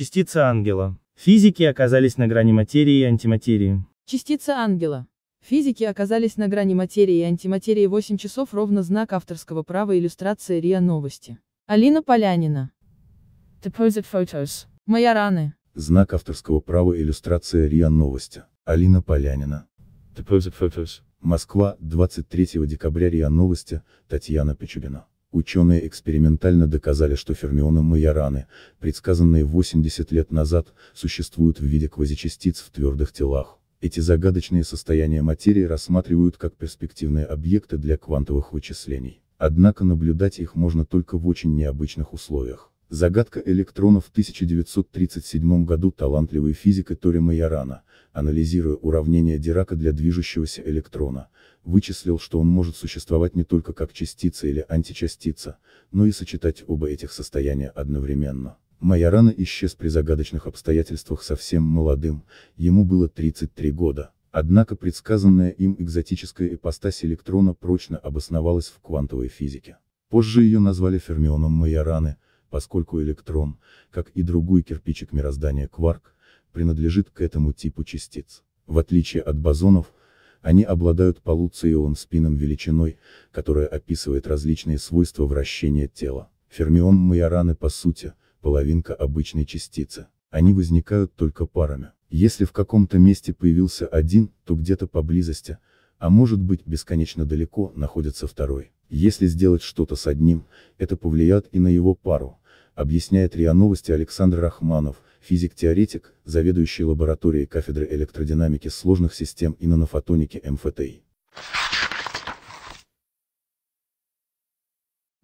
Частица ангела. Физики оказались на грани материи и антиматерии. Частица ангела. Физики оказались на грани материи и антиматерии 8 часов ровно знак авторского права иллюстрация РИА Новости. Алина Полянина. photos. Моя раны. Знак авторского права иллюстрация РИА Новости. Алина Полянина. photos. Москва, 23 декабря РИА Новости, Татьяна Пичугина. Ученые экспериментально доказали, что фермионы Майораны, предсказанные 80 лет назад, существуют в виде квазичастиц в твердых телах. Эти загадочные состояния материи рассматривают как перспективные объекты для квантовых вычислений. Однако наблюдать их можно только в очень необычных условиях. Загадка электронов в 1937 году талантливый физик Тори Майорана, анализируя уравнение Дирака для движущегося электрона, вычислил, что он может существовать не только как частица или античастица, но и сочетать оба этих состояния одновременно. Майорана исчез при загадочных обстоятельствах совсем молодым, ему было 33 года. Однако предсказанная им экзотическая ипостась электрона прочно обосновалась в квантовой физике. Позже ее назвали фермионом Майораны – поскольку электрон, как и другой кирпичик мироздания кварк, принадлежит к этому типу частиц. В отличие от бозонов, они обладают полуцион-спином величиной, которая описывает различные свойства вращения тела. Фермион Майораны по сути, половинка обычной частицы. Они возникают только парами. Если в каком-то месте появился один, то где-то поблизости, а может быть бесконечно далеко, находится второй. Если сделать что-то с одним, это повлияет и на его пару, объясняет РИА Новости Александр Рахманов, физик-теоретик, заведующий лабораторией кафедры электродинамики сложных систем и нанофотоники МФТИ.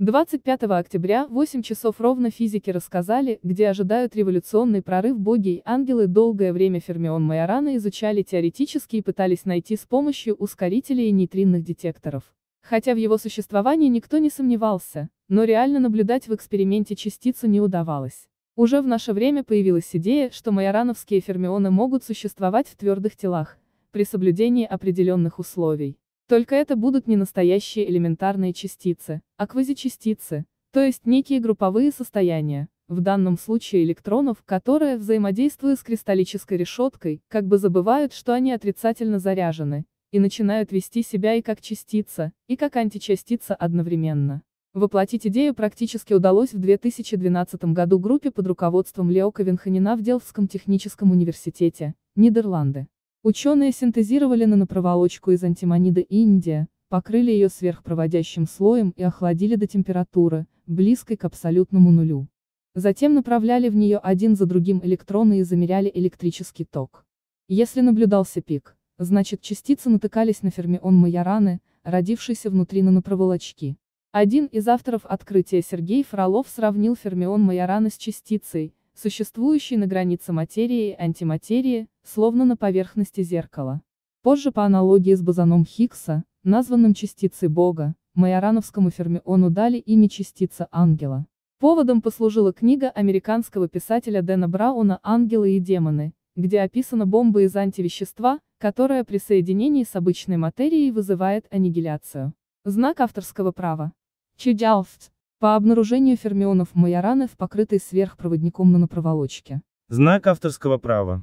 25 октября 8 часов ровно физики рассказали, где ожидают революционный прорыв боги и ангелы. Долгое время Фермион Майорана изучали теоретически и пытались найти с помощью ускорителей и нейтринных детекторов. Хотя в его существовании никто не сомневался, но реально наблюдать в эксперименте частицу не удавалось. Уже в наше время появилась идея, что майорановские фермионы могут существовать в твердых телах, при соблюдении определенных условий. Только это будут не настоящие элементарные частицы, а квазичастицы, то есть некие групповые состояния, в данном случае электронов, которые, взаимодействуя с кристаллической решеткой, как бы забывают, что они отрицательно заряжены, и начинают вести себя и как частица, и как античастица одновременно. Воплотить идею практически удалось в 2012 году группе под руководством Лео Ковенханина в Делфском техническом университете, Нидерланды. Ученые синтезировали нанопроволочку из антимонида Индия, покрыли ее сверхпроводящим слоем и охладили до температуры, близкой к абсолютному нулю. Затем направляли в нее один за другим электроны и замеряли электрический ток. Если наблюдался пик, Значит, частицы натыкались на фермион Майораны, родившийся внутри нанопроволочки. Один из авторов открытия Сергей Фролов сравнил фермион Майораны с частицей, существующей на границе материи и антиматерии, словно на поверхности зеркала. Позже по аналогии с бозоном Хиггса, названным частицей Бога, майорановскому фермиону дали имя частица ангела. Поводом послужила книга американского писателя Дэна Брауна «Ангелы и демоны», где описана бомба из антивещества, которая при соединении с обычной материей вызывает аннигиляцию. Знак авторского права. Чедялфт. По обнаружению фермионов майораны в покрытой сверхпроводником нанопроволочке. Знак авторского права.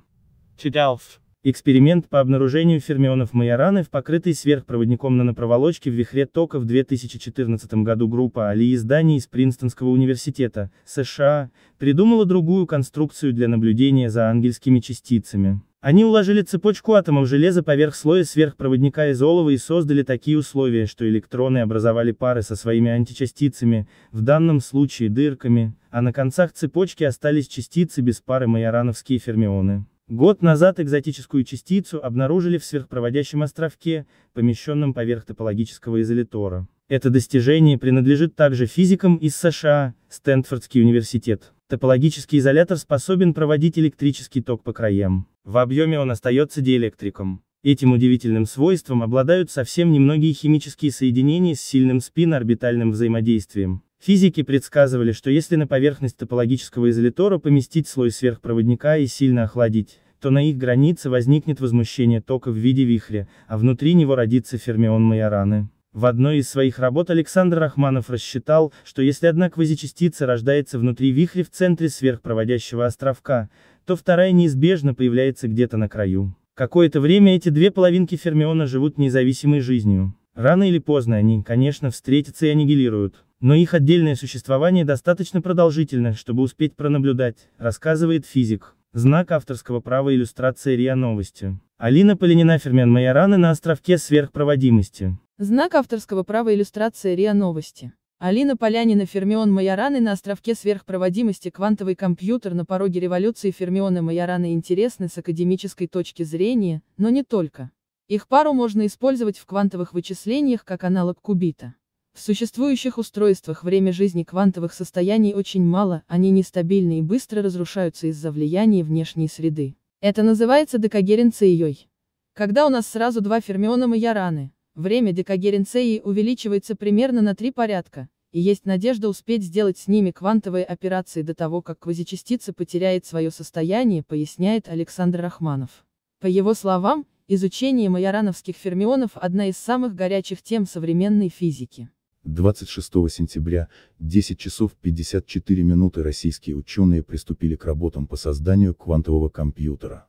Чедялфт. Эксперимент по обнаружению фермионов майораны в покрытой сверхпроводником нанопроволочке в вихре тока в 2014 году группа Али из Дании из Принстонского университета, США, придумала другую конструкцию для наблюдения за ангельскими частицами. Они уложили цепочку атомов железа поверх слоя сверхпроводника из олова и создали такие условия, что электроны образовали пары со своими античастицами, в данном случае дырками, а на концах цепочки остались частицы без пары майорановские фермионы. Год назад экзотическую частицу обнаружили в сверхпроводящем островке, помещенном поверх топологического изолитора. Это достижение принадлежит также физикам из США, Стэнфордский университет. Топологический изолятор способен проводить электрический ток по краям. В объеме он остается диэлектриком. Этим удивительным свойством обладают совсем немногие химические соединения с сильным спин-орбитальным взаимодействием. Физики предсказывали, что если на поверхность топологического изолятора поместить слой сверхпроводника и сильно охладить, то на их границе возникнет возмущение тока в виде вихря, а внутри него родится фермион Майораны. В одной из своих работ Александр Рахманов рассчитал, что если одна квазичастица рождается внутри вихря в центре сверхпроводящего островка, то вторая неизбежно появляется где-то на краю. Какое-то время эти две половинки фермиона живут независимой жизнью. Рано или поздно они, конечно, встретятся и аннигилируют. Но их отдельное существование достаточно продолжительно, чтобы успеть пронаблюдать, рассказывает физик. Знак авторского права иллюстрация РИА Новости. Алина Полинина Фермен Майораны на островке сверхпроводимости. Знак авторского права иллюстрация РИА Новости. Алина Полянина Фермион Майораны на островке сверхпроводимости квантовый компьютер на пороге революции Фермиона Майораны интересны с академической точки зрения, но не только. Их пару можно использовать в квантовых вычислениях как аналог кубита. В существующих устройствах время жизни квантовых состояний очень мало, они нестабильны и быстро разрушаются из-за влияния внешней среды. Это называется декогеренцией. Когда у нас сразу два фермиона Майораны. Время декагеренцеи увеличивается примерно на три порядка, и есть надежда успеть сделать с ними квантовые операции до того, как квазичастица потеряет свое состояние, поясняет Александр Рахманов. По его словам, изучение майорановских фермионов – одна из самых горячих тем современной физики. 26 сентября, 10 часов 54 минуты российские ученые приступили к работам по созданию квантового компьютера.